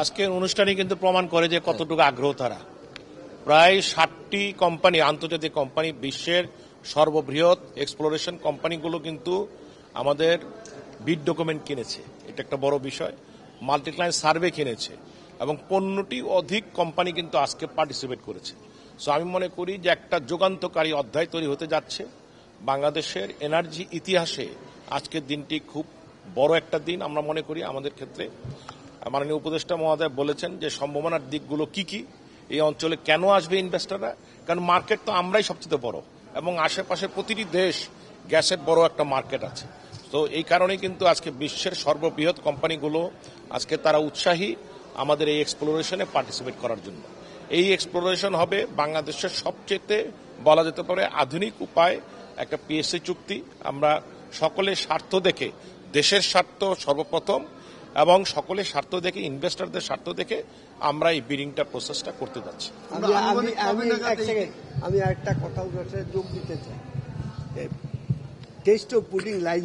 আজকের অনুষ্ঠানে কিন্তু প্রমাণ করে যে কতটুকু আগ্রহ তারা প্রায় ষাটটি কোম্পানি আন্তর্জাতিক কোম্পানি বিশ্বের সর্ববৃহৎ এক্সপ্লোরেশন কোম্পানিগুলো কিন্তু আমাদের বিড ডকুমেন্ট কিনেছে এটা একটা বড় বিষয় মাল্টিক্লাইন সার্ভে কিনেছে এবং পণ্যটি অধিক কোম্পানি কিন্তু আজকে পার্টিসিপেট করেছে সো আমি মনে করি যে একটা যুগান্তকারী অধ্যায় তৈরি হতে যাচ্ছে বাংলাদেশের এনার্জি ইতিহাসে আজকের দিনটি খুব বড় একটা দিন আমরা মনে করি আমাদের ক্ষেত্রে মাননীয় উপদেষ্টা মহোদয় বলেছেন যে সম্ভাবনার দিকগুলো কি কি এই অঞ্চলে কেন আসবে ইনভেস্টাররা কারণ মার্কেট তো আমরাই সবচেয়ে বড় এবং আশেপাশে প্রতিটি দেশ গ্যাসের বড় একটা মার্কেট আছে তো এই কারণে কিন্তু আজকে বিশ্বের সর্ববৃহৎ কোম্পানিগুলো আজকে তারা উৎসাহী আমাদের এই এক্সপ্লোরেশনে পার্টিসিপেট করার জন্য এই এক্সপ্লোরেশন হবে বাংলাদেশের সবচেয়ে বলা যেতে পারে আধুনিক উপায় একটা পিএসসি চুক্তি আমরা সকলের স্বার্থ দেখে দেশের স্বার্থ সর্বপ্রথম এবং সকলের স্বার্থ দেখে ইনভেস্টরদের স্বার্থ দেখে আমরা এই বিডিংটা প্রসেসটা করতে যাচ্ছি আমি একটা কথা যোগ দিতে চাই টেস্ট অফ পুডিং লাইজ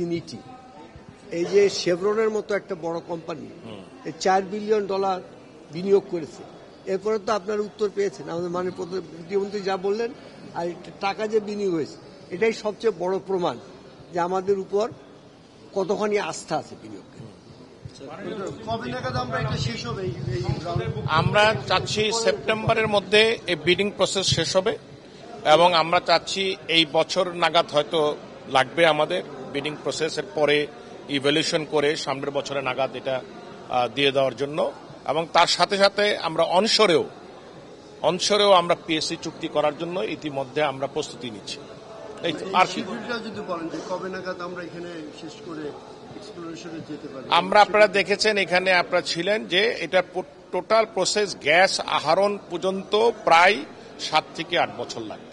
এই যে শেভরনের মতো একটা বড় কোম্পানি চার বিলিয়ন ডলার বিনিয়োগ করেছে এরপরে তো আপনার উত্তর পেয়েছেন আমাদের মানে প্রতিমন্ত্রী যা বললেন আর টাকা যে বিনিয়োগ হয়েছে এটাই সবচেয়ে বড় প্রমাণ যে আমাদের উপর কতখানি আস্থা আছে বিনিয়োগের আমরা চাচ্ছি সেপ্টেম্বরের মধ্যে এই বিডিং প্রসেস শেষ হবে এবং আমরা চাচ্ছি এই বছর নাগাদ হয়তো লাগবে আমাদের বিডিং প্রসেসের পরে ইভ্যালুয়েশন করে সামনের বছরে নাগাদ এটা দিয়ে দেওয়ার জন্য এবং তার সাথে সাথে আমরা অনসরেও অনসরেও আমরা পিএসসি চুক্তি করার জন্য ইতিমধ্যে আমরা প্রস্তুতি নিচ্ছি এই মানে যদি বলেন যে কবে নাগাদ আমরা এখানে শেষ করে আমরা আপনারা দেখেছেন এখানে আপনারা ছিলেন যে এটা টোটাল প্রসেস গ্যাস আহরণ পর্যন্ত প্রায় সাত থেকে আট বছর লাগবে